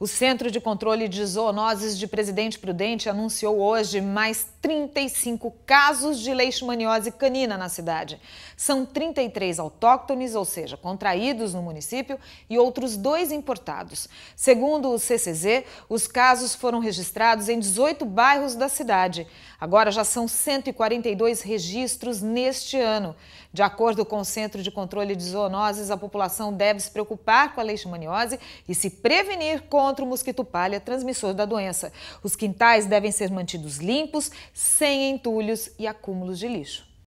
O Centro de Controle de Zoonoses de Presidente Prudente anunciou hoje mais 35 casos de leishmaniose canina na cidade. São 33 autóctones, ou seja, contraídos no município, e outros dois importados. Segundo o CCZ, os casos foram registrados em 18 bairros da cidade. Agora já são 142 registros neste ano. De acordo com o Centro de Controle de Zoonoses, a população deve se preocupar com a leishmaniose e se prevenir contra contra o mosquito palha, transmissor da doença. Os quintais devem ser mantidos limpos, sem entulhos e acúmulos de lixo.